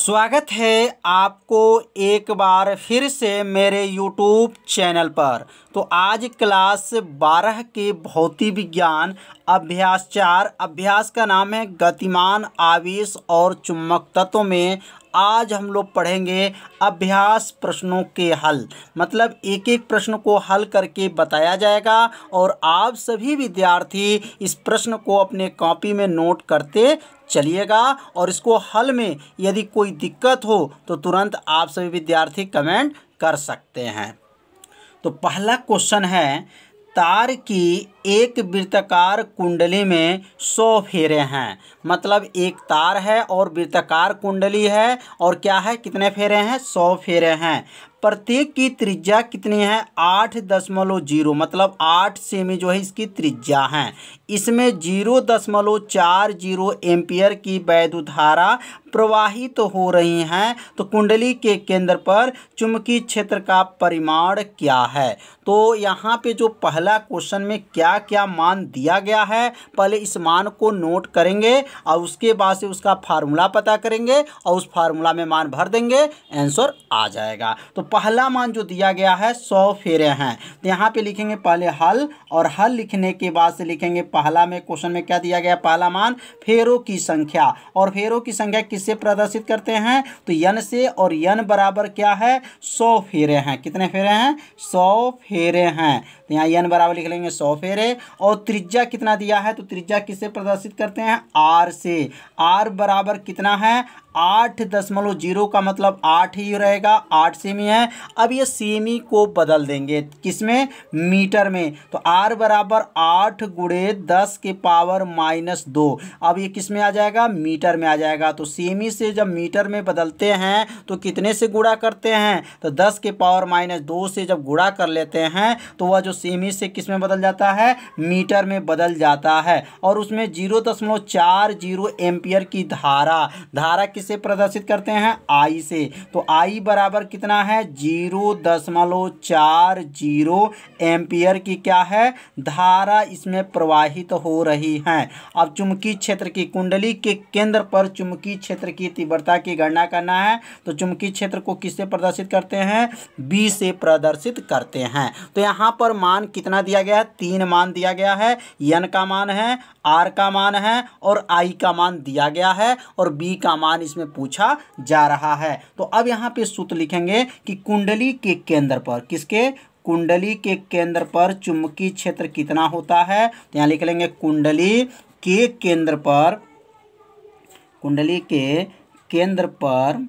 स्वागत है आपको एक बार फिर से मेरे YouTube चैनल पर तो आज क्लास 12 के भौतिक विज्ञान अभ्यास चार अभ्यास का नाम है गतिमान आवेश और चुम्बक तत्व में आज हम लोग पढ़ेंगे अभ्यास प्रश्नों के हल मतलब एक एक प्रश्न को हल करके बताया जाएगा और आप सभी विद्यार्थी इस प्रश्न को अपने कॉपी में नोट करते चलिएगा और इसको हल में यदि कोई दिक्कत हो तो तुरंत आप सभी विद्यार्थी कमेंट कर सकते हैं तो पहला क्वेश्चन है तार की एक वृत्तकार कुंडली में सौ फेरे हैं मतलब एक तार है और वृत्तकार कुंडली है और क्या है कितने फेरे हैं सौ फेरे हैं प्रत्येक की त्रिज्या कितनी है आठ दशमलव जीरो मतलब आठ सेमी जो है इसकी त्रिज्या है इसमें जीरो दशमलव चार जीरो एम्पियर की वैद्युधारा प्रवाहित तो हो रही हैं तो कुंडली के केंद्र पर चुंबकीय क्षेत्र का परिमाण क्या है तो यहाँ पे जो पहला क्वेश्चन में क्या क्या मान दिया गया है पहले इस मान को नोट करेंगे और उसके बाद से उसका फार्मूला पता करेंगे और उस फार्मूला में मान भर देंगे आंसर आ जाएगा तो पहला मान जो दिया गया है सौ फेरे हैं तो यहाँ पे लिखेंगे पहले हल और हल लिखने के बाद से लिखेंगे पहला में क्वेश्चन में क्या दिया गया पहला मान फेरों की संख्या और फेरों की संख्या किससे प्रदर्शित करते हैं तो यन से और यन बराबर क्या है सौ फेरे हैं कितने फेरे हैं सौ फेरे हैं तो यहाँ यन बराबर लिख लेंगे सौ फेरे और त्रिज्या कितना दिया है तो त्रिज्या किससे प्रदर्शित करते हैं आर से आर बराबर कितना है आठ दशमलव जीरो का मतलब आठ ही रहेगा आठ सेमी है अब ये सेमी को बदल देंगे किसमें मीटर में तो आर बराबर आठ गुड़े दस के पावर माइनस दो अब ये किस में आ जाएगा मीटर में आ जाएगा तो सेमी से जब मीटर में बदलते हैं तो कितने से गुड़ा करते हैं तो दस के पावर माइनस दो से जब गुड़ा कर लेते हैं तो वह जो सेमी से किस में बदल जाता है मीटर में बदल जाता है और उसमें जीरो दशमलव चार जीरो एम्पियर की धारा धारा किस किससे प्रदर्शित करते हैं आई से तो आई बराबर कितना है जीरो दशमलव चार जीरो एम्पियर की क्या है धारा इसमें प्रवाहित हो रही है अब चुंबकीय क्षेत्र की कुंडली के केंद्र पर चुंबकीय क्षेत्र की तीव्रता की गणना करना है तो चुंबकीय क्षेत्र को किससे प्रदर्शित करते हैं बी से प्रदर्शित करते हैं तो यहाँ पर मान कितना दिया गया है तीन मान दिया गया है यन का मान है आर का मान है और आई का मान दिया गया है और बी का मान में पूछा जा रहा है तो अब यहाँ पे सूत्र लिखेंगे कि कुंडली के केंद्र पर किसके कुंडली के केंद्र पर चुंबकीय क्षेत्र कितना होता है तो यहाँ लिख लेंगे कुंडली के केंद्र पर कुंडली के केंद्र पर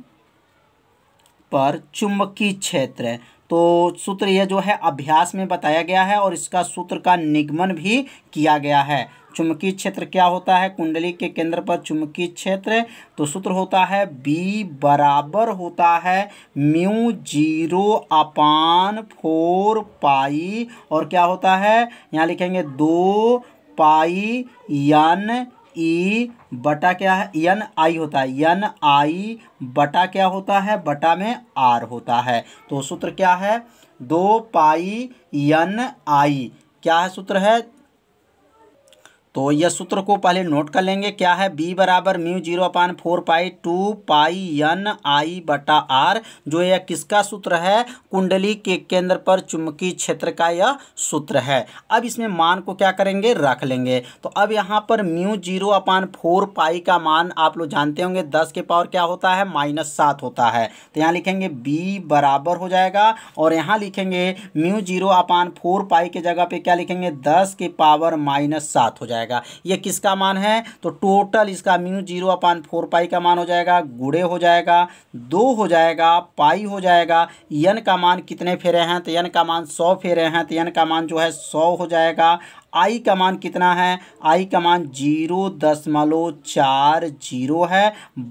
पर चुंबकीय क्षेत्र तो सूत्र यह जो है अभ्यास में बताया गया है और इसका सूत्र का निगमन भी किया गया है चुंबकीय क्षेत्र क्या होता है कुंडली के केंद्र पर चुंबकीय क्षेत्र तो सूत्र होता है बी बराबर होता है mu zero upon four pi और क्या होता है यहाँ लिखेंगे दो पाई यन ई बटा क्या है यन आई होता है यन आई बटा क्या होता है बटा में आर होता है तो सूत्र क्या है दो पाई यन आई क्या है सूत्र है तो यह सूत्र को पहले नोट कर लेंगे क्या है बी बराबर mu zero upon four pi two pi N I बटा आर जो यह किसका सूत्र है कुंडली के केंद्र पर चुंबकीय क्षेत्र का यह सूत्र है अब इसमें मान को क्या करेंगे रख लेंगे तो अब यहाँ पर mu zero upon four pi का मान आप लोग जानते होंगे दस के पावर क्या होता है माइनस सात होता है तो यहाँ लिखेंगे बी बराबर हो जाएगा और यहाँ लिखेंगे mu zero upon four pi के जगह पे क्या लिखेंगे दस के पावर माइनस सात हो जाएगा जाएगा ये किसका मान है तो टोटल इसका mu zero upon four pi का मान हो जाएगा गुड़े हो जाएगा दो हो जाएगा पाई हो जाएगा यन का मान कितने फेरे हैं तो यन का मान सौ फेरे हैं तो यन का मान जो है सौ हो जाएगा आई का मान कितना है आई का मान जीरो दशमलव चार जीरो है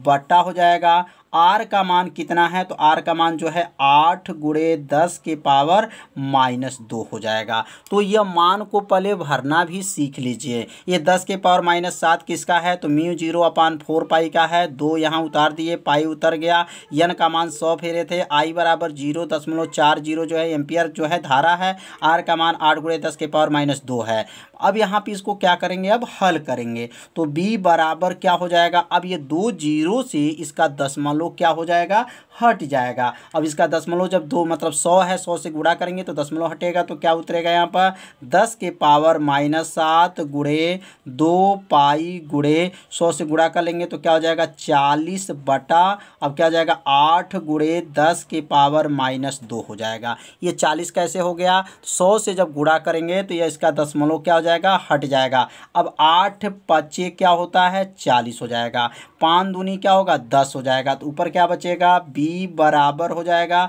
बटा हो जाएगा आर का मान कितना है तो आर का मान जो है आठ गुड़े दस के पावर माइनस दो हो जाएगा तो यह मान को पहले भरना भी सीख लीजिए ये दस के पावर माइनस सात किसका है तो mu zero upon four pi का है दो यहाँ उतार दिए पाई उतर गया यन का मान सौ फेरे थे आई बराबर जीरो दशमलव चार जीरो जो है एम्पियर जो है धारा है आर का मान आठ गुड़े दस के पावर माइनस दो है अब यहाँ पे इसको क्या करेंगे अब हल करेंगे तो बी बराबर क्या हो जाएगा अब ये दो जीरो से इसका दशमलव दशमलव क्या हो जाएगा हट जाएगा अब इसका दशमलव जब दो मतलब सौ है सौ से गुड़ा करेंगे तो दशमलव हटेगा तो क्या उतरेगा यहाँ पर दस के पावर माइनस सात गुड़े दो पाई गुड़े सौ से गुड़ा कर लेंगे तो क्या हो जाएगा चालीस बटा अब क्या हो जाएगा आठ गुड़े दस के पावर माइनस दो हो जाएगा ये चालीस कैसे हो गया सौ से जब गुड़ा करेंगे तो यह इसका दशमलव क्या हो जाएगा हट जाएगा अब आठ पच्चे क्या होता है चालीस हो जाएगा पाँच दूनी क्या होगा दस हो जाएगा तो ऊपर क्या बचेगा बी बराबर हो जाएगा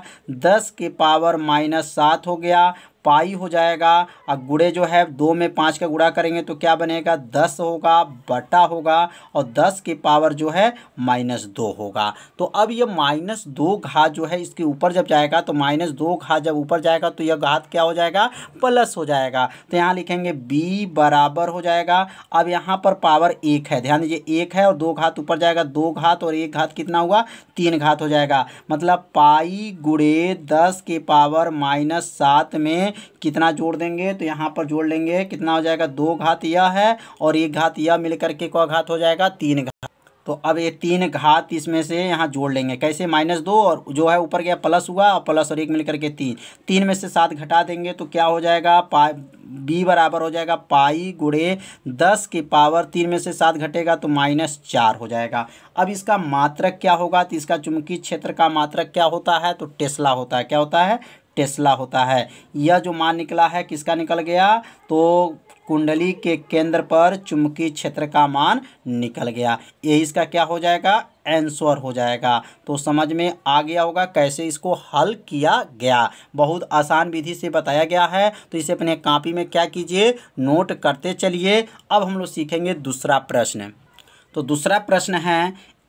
दस के पावर माइनस सात हो गया पाई हो जाएगा और गुड़े जो है दो में पाँच का गुड़ा करेंगे तो क्या बनेगा दस होगा बटा होगा और दस की पावर जो है माइनस दो होगा तो अब ये माइनस दो घात जो है इसके ऊपर जब जाएगा तो माइनस दो घात जब ऊपर जाएगा तो यह घात क्या हो जाएगा प्लस हो जाएगा तो यहाँ लिखेंगे बी बराबर हो जाएगा अब यहाँ पर पावर एक है ध्यान दीजिए एक है और दो घात ऊपर जाएगा दो घात और एक घात कितना हुआ तीन घात हो जाएगा मतलब पाई गुड़े दस के पावर माइनस सात में कितना जोड़ देंगे तो यहाँ पर जोड़ लेंगे कितना हो जाएगा दो घात यह है और एक घात यह मिल करके क्या घात हो जाएगा तीन घात तो अब ये तीन घात इसमें से यहाँ जोड़ लेंगे कैसे माइनस दो और जो है ऊपर गया प्लस हुआ और प्लस और एक मिल करके तीन तीन में से सात घटा देंगे तो क्या हो जाएगा पा बी बराबर हो जाएगा पाई गुड़े दस की पावर तीन में से सात घटेगा तो माइनस चार हो जाएगा अब इसका मात्रक क्या होगा तो इसका चुंबकीय क्षेत्र का मात्रक क्या होता है तो टेस्ला होता है क्या होता है टेस्ला होता है यह जो मान निकला है किसका निकल गया तो कुंडली के केंद्र पर चुंबकीय क्षेत्र का मान निकल गया ये इसका क्या हो जाएगा आंसर हो जाएगा तो समझ में आ गया होगा कैसे इसको हल किया गया बहुत आसान विधि से बताया गया है तो इसे अपने कापी में क्या कीजिए नोट करते चलिए अब हम लोग सीखेंगे दूसरा प्रश्न तो दूसरा प्रश्न है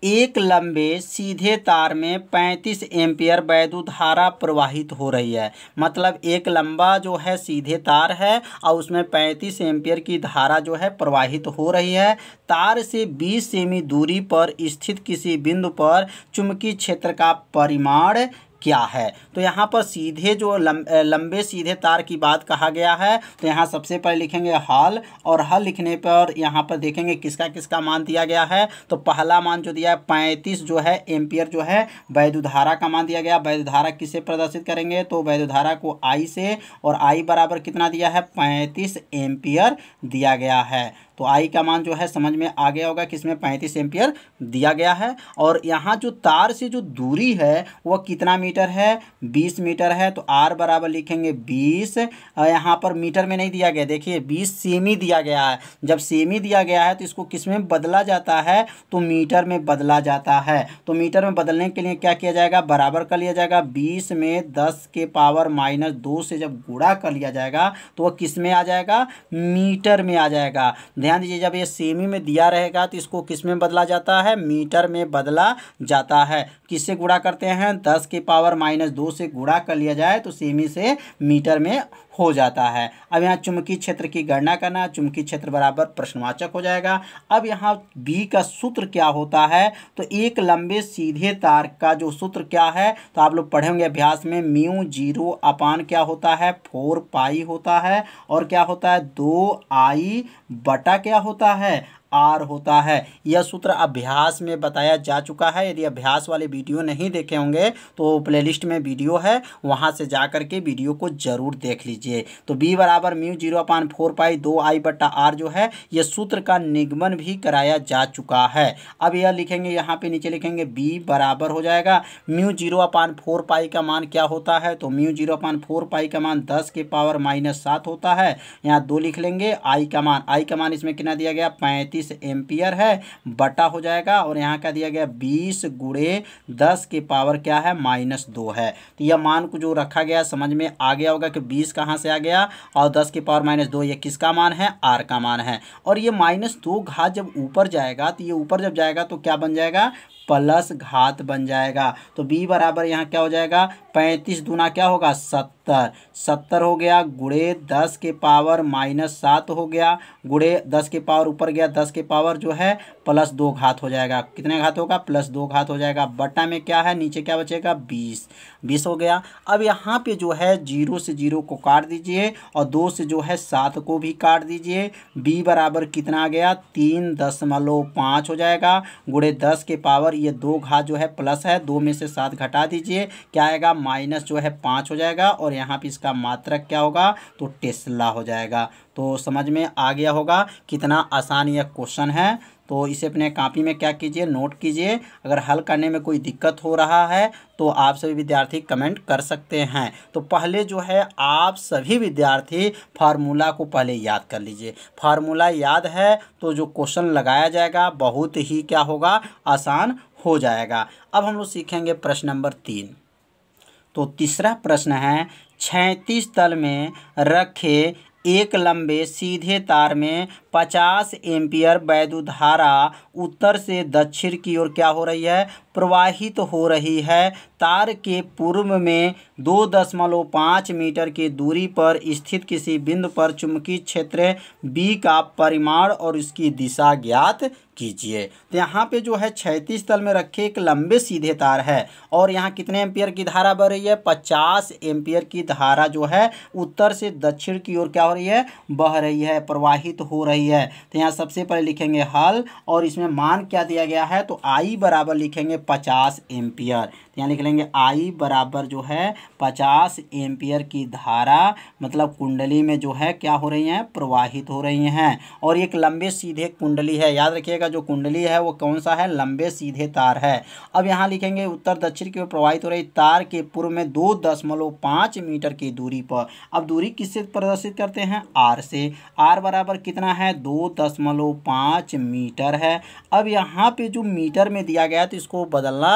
एक लंबे सीधे तार में 35 एम्पियर वैद्युत धारा प्रवाहित हो रही है मतलब एक लंबा जो है सीधे तार है और उसमें 35 एम्पियर की धारा जो है प्रवाहित हो रही है तार से 20 सेमी दूरी पर स्थित किसी बिंदु पर चुंबकीय क्षेत्र का परिमाण क्या है तो यहाँ पर सीधे जो लंबे सीधे तार की बात कहा गया है तो यहाँ सबसे पहले लिखेंगे हल और हल लिखने पर यहाँ पर देखेंगे किसका किसका मान दिया गया है तो पहला मान जो दिया है पैंतीस जो है एम्पियर जो है वैधुधारा का मान दिया गया वैधुधारा किसे प्रदर्शित करेंगे तो वैधुधारा को आई से और आई बराबर कितना दिया है पैंतीस एम्पियर दिया गया है तो आई का मान जो है समझ में आ गया होगा कि इसमें पैंतीस एम्पियर दिया गया है और यहाँ जो तार से जो दूरी है वह कितना मीटर है बीस मीटर है तो आर बराबर लिखेंगे बीस यहाँ पर मीटर में नहीं दिया गया देखिए बीस सेमी दिया गया है जब सेमी दिया गया है तो इसको किस में बदला जाता है तो मीटर में बदला जाता है तो मीटर में बदलने के लिए क्या किया जाएगा बराबर कर लिया जाएगा बीस में दस के पावर माइनस दो से जब गुड़ा कर लिया जाएगा तो वह किस में आ जाएगा मीटर में आ जाएगा ध्यान दीजिए जब ये सेमी में दिया रहेगा तो इसको किस में बदला जाता है मीटर में बदला जाता है किससे गुड़ा करते हैं दस के पावर माइनस दो से गुड़ा कर लिया जाए तो सेमी से मीटर में हो जाता है अब यहाँ चुंबकीय क्षेत्र की गणना करना चुंबकीय क्षेत्र बराबर प्रश्नवाचक हो जाएगा अब यहाँ बी का सूत्र क्या होता है तो एक लंबे सीधे तार का जो सूत्र क्या है तो आप लोग पढ़े होंगे अभ्यास में म्यू जीरो अपान क्या होता है फोर पाई होता है और क्या होता है दो आई बटा क्या होता है आर होता है यह सूत्र अभ्यास में बताया जा चुका है यदि अभ्यास वाले वीडियो नहीं देखे होंगे तो प्लेलिस्ट में वीडियो है वहां से जा करके के वीडियो को जरूर देख लीजिए तो बी बराबर mu zero upon four pi दो आई बट्टा आर जो है यह सूत्र का निगमन भी कराया जा चुका है अब यह लिखेंगे यहाँ पे नीचे लिखेंगे बी बराबर हो जाएगा mu zero upon four pi का मान क्या होता है तो mu zero upon four pi का मान दस के पावर माइनस सात होता है यहाँ दो लिख लेंगे आई का मान आई आई का मान इसमें कितना दिया गया पैंतीस एम्पियर है बटा हो जाएगा और यहाँ क्या दिया गया बीस गुड़े दस के पावर क्या है माइनस दो है तो यह मान को जो रखा गया समझ में आ गया होगा कि बीस कहाँ से आ गया और दस के पावर माइनस दो ये किसका मान है आर का मान है और ये माइनस दो घात जब ऊपर जाएगा तो ये ऊपर जब जाएगा तो क्या बन जाएगा प्लस घात बन जाएगा तो बी बराबर यहाँ क्या हो जाएगा पैंतीस दूना क्या होगा सत्तर सत्तर हो गया गुड़े दस के पावर माइनस सात हो गया गुड़े दस के पावर ऊपर गया दस के पावर जो है प्लस दो घात हो जाएगा कितने घात होगा प्लस दो घात हो जाएगा बटा में क्या है नीचे क्या बचेगा बीस बीस हो गया अब यहाँ पे जो है जीरो से जीरो को काट दीजिए और दो से जो है सात को भी काट दीजिए बी बराबर कितना आ गया तीन दशमलव पाँच हो जाएगा गुड़े दस के पावर ये दो घात जो है प्लस है दो में से सात घटा दीजिए क्या आएगा माइनस जो है पाँच हो जाएगा और यहाँ पे इसका मात्रक क्या होगा तो टेस्ला हो जाएगा तो समझ में आ गया होगा कितना आसान यह क्वेश्चन है तो इसे अपने कापी में क्या कीजिए नोट कीजिए अगर हल करने में कोई दिक्कत हो रहा है तो आप सभी विद्यार्थी कमेंट कर सकते हैं तो पहले जो है आप सभी विद्यार्थी फार्मूला को पहले याद कर लीजिए फार्मूला याद है तो जो क्वेश्चन लगाया जाएगा बहुत ही क्या होगा आसान हो जाएगा अब हम लोग सीखेंगे प्रश्न नंबर तीन तो तीसरा प्रश्न है छैतीस तल में रखे एक लंबे सीधे तार में 50 एम्पियर वैद्युत धारा उत्तर से दक्षिण की ओर क्या हो रही है प्रवाहित तो हो रही है तार के पूर्व में दो दशमलव पाँच मीटर की दूरी पर स्थित किसी बिंदु पर चुंबकीय क्षेत्र बी का परिमाण और उसकी दिशा ज्ञात कीजिए तो यहाँ पे जो है छैतीस तल में रखे एक लंबे सीधे तार है और यहाँ कितने एम्पियर की धारा बह रही है पचास एम्पियर की धारा जो है उत्तर से दक्षिण की ओर क्या हो रही है बह रही है प्रवाहित हो रही है तो यहाँ सबसे पहले लिखेंगे हल और इसमें मान क्या दिया गया है तो आई बराबर लिखेंगे पचास एम्पियर तो यहाँ लिख लेंगे आई बराबर जो है पचास एम्पियर की धारा मतलब कुंडली में जो है क्या हो रही हैं प्रवाहित हो रही हैं और एक लंबे सीधे कुंडली है याद रखिएगा का जो कुंडली है वो कौन सा है लंबे सीधे तार है अब यहाँ लिखेंगे उत्तर दक्षिण की ओर प्रवाहित हो रही तार के पूर्व में दो दशमलव पाँच मीटर की दूरी पर अब दूरी किससे प्रदर्शित करते हैं आर से आर बराबर कितना है दो दशमलव पाँच मीटर है अब यहाँ पे जो मीटर में दिया गया तो इसको बदलना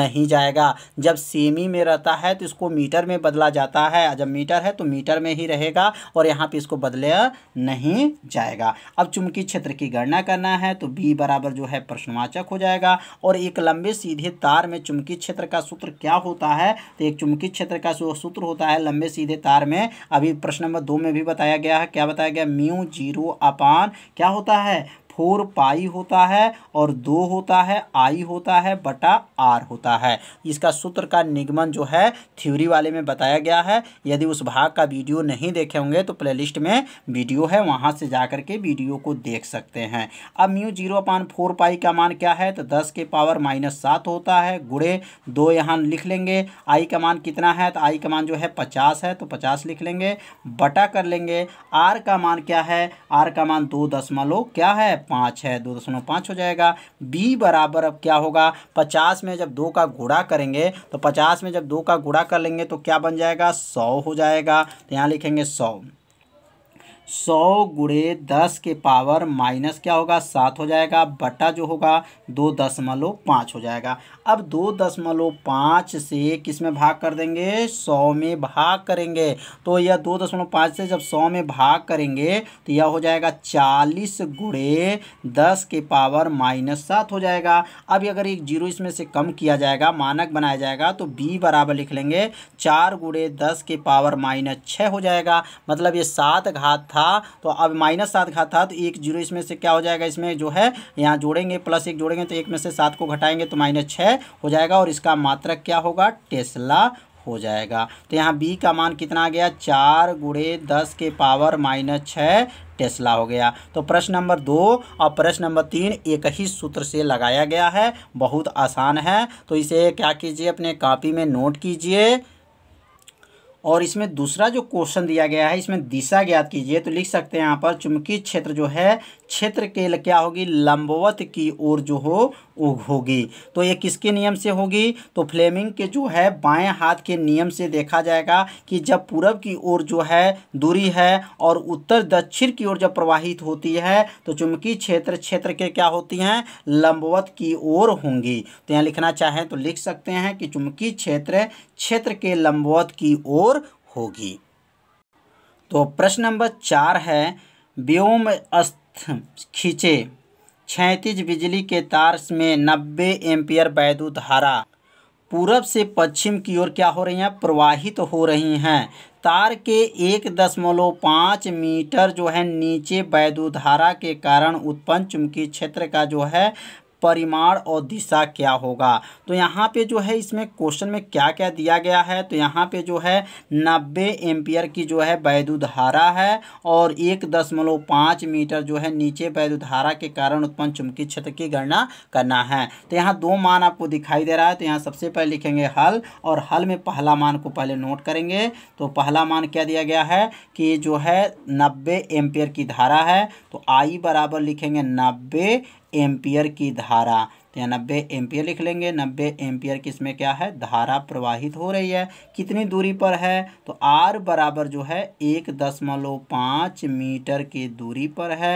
नहीं जाएगा जब सेमी में रहता है तो इसको मीटर में बदला जाता है जब मीटर है तो मीटर में ही रहेगा और यहाँ पर इसको बदला नहीं जाएगा अब चुंबकीय क्षेत्र की गणना करना है तो बी ई बराबर जो है प्रश्नवाचक हो जाएगा और एक लंबे सीधे तार में चुंबकीय क्षेत्र का सूत्र क्या होता है तो एक चुंबकीय क्षेत्र का सूत्र होता है लंबे सीधे तार में अभी प्रश्न नंबर दो में भी बताया गया है क्या बताया गया म्यू जीरो अपान क्या होता है फोर पाई होता है और दो होता है आई होता है बटा आर होता है इसका सूत्र का निगमन जो है थ्योरी वाले में बताया गया है यदि उस भाग का वीडियो नहीं देखे होंगे तो प्लेलिस्ट में वीडियो है वहाँ से जा के वीडियो को देख सकते हैं अब mu zero upon four pi का मान क्या है तो दस के पावर माइनस सात होता है गुड़े दो यहाँ लिख लेंगे आई का मान कितना है तो आई का मान जो है पचास है तो पचास लिख लेंगे बटा कर लेंगे आर का मान क्या है आर का मान दो दशमलव क्या है पाँच है दो दशमलव पाँच हो जाएगा बी बराबर अब क्या होगा पचास में जब दो का गुड़ा करेंगे तो पचास में जब दो का गुड़ा कर लेंगे तो क्या बन जाएगा सौ हो जाएगा तो यहाँ लिखेंगे सौ सौ गुड़े दस के पावर माइनस क्या होगा सात हो जाएगा बटा जो होगा दो दशमलव पाँच हो जाएगा अब दो दशमलव पाँच से किस में भाग कर देंगे सौ में भाग करेंगे तो यह दो दशमलव पाँच से जब सौ में भाग करेंगे तो यह हो जाएगा चालीस गुड़े दस के पावर माइनस सात हो जाएगा अब अगर एक जीरो इसमें से कम किया जाएगा मानक बनाया जाएगा तो बी बराबर लिख लेंगे चार गुड़े दस के पावर माइनस छः हो जाएगा मतलब ये सात घात था था तो अब माइनस सात घात था तो एक जीरो इसमें से क्या हो जाएगा इसमें जो है यहाँ जोड़ेंगे प्लस एक जोड़ेंगे तो एक में से सात को घटाएंगे तो माइनस छः हो जाएगा और इसका मात्रक क्या होगा टेस्ला हो जाएगा तो यहाँ बी का मान कितना आ गया चार गुड़े दस के पावर माइनस छः टेस्ला हो गया तो प्रश्न नंबर दो और प्रश्न नंबर तीन एक ही सूत्र से लगाया गया है बहुत आसान है तो इसे क्या कीजिए अपने कापी में नोट कीजिए और इसमें दूसरा जो क्वेश्चन दिया गया है इसमें दिशा ज्ञात कीजिए तो लिख सकते हैं यहाँ पर चुंबकीय क्षेत्र जो है क्षेत्र के क्या होगी लंबवत की ओर जो हो होगी तो ये किसके नियम से होगी तो फ्लेमिंग के जो है बाएं हाथ के नियम से देखा जाएगा कि जब पूर्व की ओर जो है दूरी है और उत्तर दक्षिण की ओर जब प्रवाहित होती है तो चुंबकीय क्षेत्र क्षेत्र के क्या होती हैं लंबवत की ओर होंगी तो यहाँ लिखना चाहें तो लिख सकते हैं कि चुंबकीय क्षेत्र क्षेत्र के लंबवत की ओर होगी तो प्रश्न नंबर चार है व्योम अस्थ खींचे छैंतीस बिजली के तार में नब्बे एम्पियर वैद्युत धारा पूरब से पश्चिम की ओर क्या हो रही हैं प्रवाहित तो हो रही हैं तार के एक दशमलव पाँच मीटर जो है नीचे वैद्युत धारा के कारण उत्पन्न चुंबकीय क्षेत्र का जो है परिमाण और दिशा क्या होगा तो यहाँ पे जो है इसमें क्वेश्चन में क्या क्या दिया गया है तो यहाँ पे जो है नब्बे एम्पियर की जो है धारा है और एक दशमलव पाँच मीटर जो है नीचे धारा के कारण उत्पन्न चुंबकीय क्षेत्र की गणना करना है तो यहाँ दो मान आपको दिखाई दे रहा है तो यहाँ सबसे पहले लिखेंगे हल और हल में पहला मान को पहले नोट करेंगे तो पहला मान क्या दिया गया है कि जो है नब्बे एम्पियर की धारा है तो आई बराबर लिखेंगे नब्बे एम्पियर की धारा तो यहाँ नब्बे एम्पियर लिख लेंगे नब्बे एम्पियर किस में क्या है धारा प्रवाहित हो रही है कितनी दूरी पर है तो आर बराबर जो है एक दशमलव पाँच मीटर की दूरी पर है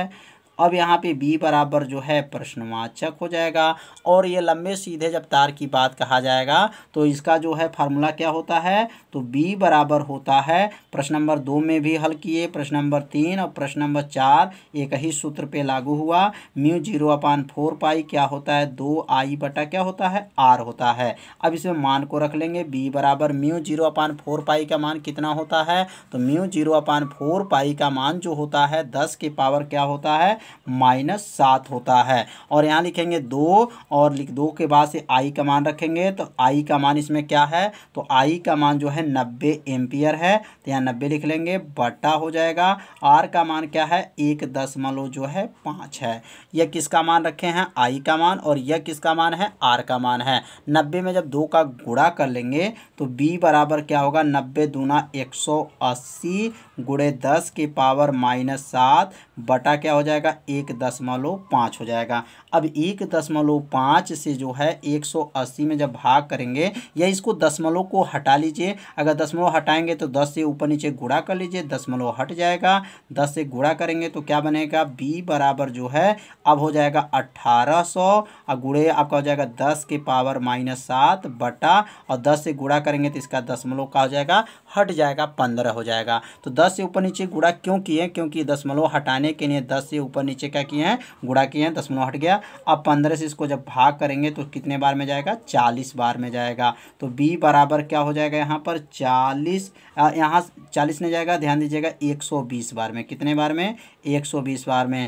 अब यहाँ पे बी बराबर जो है प्रश्नवाचक हो जाएगा और ये लंबे सीधे जब तार की बात कहा जाएगा तो इसका जो है फार्मूला क्या होता है तो बी बराबर होता है प्रश्न नंबर दो में भी हल किए प्रश्न नंबर तीन और प्रश्न नंबर चार एक ही सूत्र पे लागू हुआ mu zero upon four pi क्या होता है दो आई बटा क्या होता है आर होता है अब इसमें मान को रख लेंगे बी बराबर mu zero upon four pi का मान कितना होता है तो mu zero upon four pi का मान जो होता है दस के पावर क्या होता है माइनस सात होता है और यहाँ लिखेंगे दो और लिख दो के बाद से आई का मान रखेंगे तो आई का मान इसमें क्या है तो आई का मान जो है नब्बे एम्पियर है तो यहाँ नब्बे लिख लेंगे बट्टा हो जाएगा आर का मान क्या है एक दशमलव जो है पाँच है यह किसका मान रखे हैं आई का मान और यह किसका मान है आर का मान है नब्बे में जब दो का गुड़ा कर लेंगे तो बी बराबर क्या होगा नब्बे दूना एक सौ अस्सी गुड़े दस की पावर माइनस सात बटा क्या हो जाएगा एक दशमलव पाँच हो जाएगा अब एक दशमलव पाँच से जो है एक सौ अस्सी में जब भाग करेंगे या इसको दशमलव को हटा लीजिए अगर दशमलव हटाएंगे तो दस से ऊपर नीचे गुड़ा कर लीजिए दशमलव हट जाएगा दस से गुड़ा करेंगे तो क्या बनेगा बी बराबर जो है अब हो जाएगा अट्ठारह सौ और गुड़े आपका हो जाएगा दस के पावर माइनस सात बटा और दस से गुड़ा करेंगे तो इसका दशमलव का हो जाएगा हट जाएगा पंद्रह हो जाएगा तो दस से ऊपर नीचे गुड़ा क्यों किए क्योंकि दशमलव हटाने के लिए दस से ऊपर नीचे क्या किए हैं गुड़ा किए हैं दशमलव हट गया अब पंद्रह से इसको जब भाग करेंगे तो कितने बार में जाएगा चालीस बार में जाएगा तो बी बराबर क्या हो जाएगा यहाँ पर चालीस यहाँ चालीस नहीं जाएगा ध्यान दीजिएगा एक सौ बीस बार में कितने बार में एक सौ बीस बार में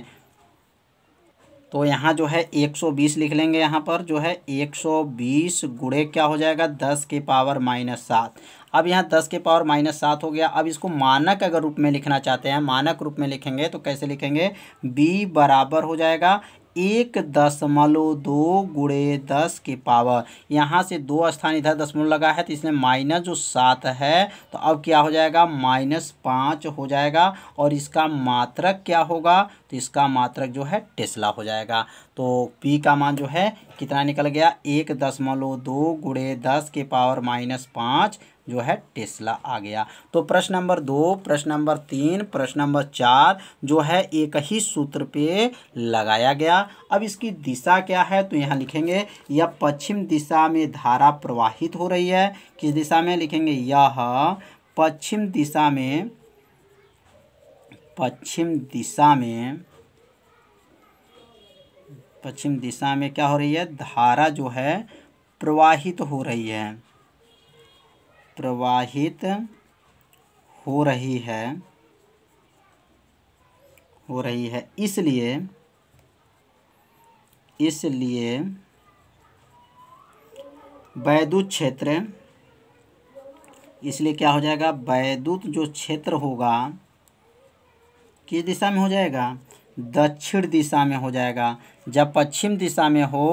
तो यहाँ जो है 120 लिख लेंगे यहाँ पर जो है 120 सौ गुड़े क्या हो जाएगा 10 के पावर माइनस सात अब यहाँ 10 के पावर माइनस सात हो गया अब इसको मानक अगर रूप में लिखना चाहते हैं मानक रूप में लिखेंगे तो कैसे लिखेंगे b बराबर हो जाएगा एक दशमलव दो गुड़े दस के पावर यहाँ से दो स्थान इधर दशमलव लगा है तो इसमें माइनस जो सात है तो अब क्या हो जाएगा माइनस पाँच हो जाएगा और इसका मात्रक क्या होगा तो इसका मात्रक जो है टेस्ला हो जाएगा तो पी का मान जो है कितना निकल गया एक दशमलव दो गुड़े दस के पावर माइनस पाँच जो है टेस्ला आ गया तो प्रश्न नंबर दो प्रश्न नंबर तीन प्रश्न नंबर चार जो है एक ही सूत्र पे लगाया गया अब इसकी दिशा क्या है तो यहाँ लिखेंगे यह पश्चिम दिशा में धारा प्रवाहित हो रही है किस दिशा में लिखेंगे यह पश्चिम दिशा में पश्चिम दिशा में पश्चिम दिशा में क्या हो रही है धारा जो है प्रवाहित हो रही है प्रवाहित हो रही है हो रही है इसलिए इसलिए वैद्युत क्षेत्र इसलिए क्या हो जाएगा वैद्युत जो क्षेत्र होगा किस दिशा में हो जाएगा दक्षिण दिशा में हो जाएगा जब पश्चिम दिशा में हो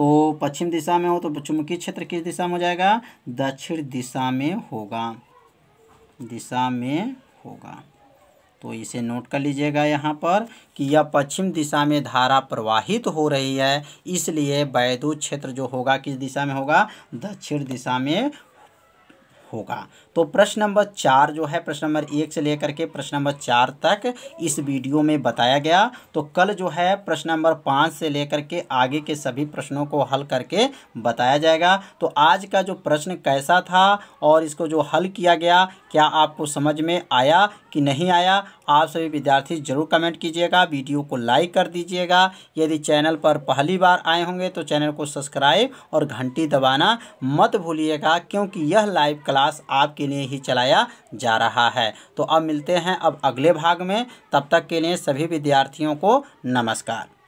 तो पश्चिम दिशा में हो तो चुंबकीय क्षेत्र किस दिशा में हो जाएगा दक्षिण दिशा में होगा दिशा में होगा तो इसे नोट कर लीजिएगा यहाँ पर कि यह पश्चिम दिशा में धारा प्रवाहित हो रही है इसलिए वैद्युत क्षेत्र जो होगा किस दिशा में होगा दक्षिण दिशा में होगा तो प्रश्न नंबर चार जो है प्रश्न नंबर एक से लेकर के प्रश्न नंबर चार तक इस वीडियो में बताया गया तो कल जो है प्रश्न नंबर पाँच से लेकर के आगे के सभी प्रश्नों को हल करके बताया जाएगा तो आज का जो प्रश्न कैसा था और इसको जो हल किया गया क्या आपको समझ में आया कि नहीं आया आप सभी विद्यार्थी ज़रूर कमेंट कीजिएगा वीडियो को लाइक कर दीजिएगा यदि चैनल पर पहली बार आए होंगे तो चैनल को सब्सक्राइब और घंटी दबाना मत भूलिएगा क्योंकि यह लाइव क्लास आपके लिए ही चलाया जा रहा है तो अब मिलते हैं अब अगले भाग में तब तक के लिए सभी विद्यार्थियों को नमस्कार